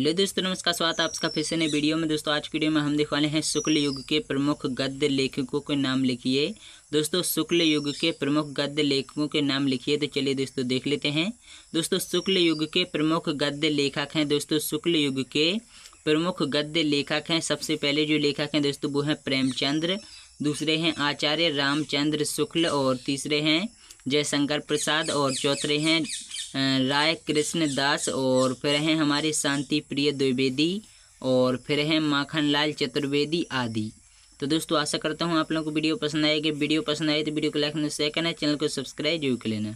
ले दोस्तों नमस्कार स्वागत है आपका फिर से नए वीडियो में दोस्तों आज की वीडियो में हम देख वाले हैं शुक्ल युग के प्रमुख गद्य लेखकों के नाम लिखिए दोस्तों शुक्ल युग के प्रमुख गद्य लेखकों के नाम लिखिए तो चलिए दोस्तों देख लेते हैं दोस्तों शुक्ल युग के प्रमुख गद्य लेखक हैं दोस्तों शुक्ल युग के प्रमुख गद्य लेखक हैं सबसे पहले जो लेखक हैं दोस्तों वो हैं प्रेमचंद्र दूसरे हैं आचार्य रामचंद्र शुक्ल और तीसरे हैं जयशंकर प्रसाद और चौथे हैं राय कृष्ण दास और फिर हैं हमारे शांति प्रिय द्विवेदी और फिर हैं माखनलाल चतुर्वेदी आदि तो दोस्तों आशा करता हूँ आप लोगों को वीडियो पसंद आएगी वीडियो पसंद आए तो वीडियो को लाइक करना शेयर करना चैनल को सब्सक्राइब जरूर कर लेना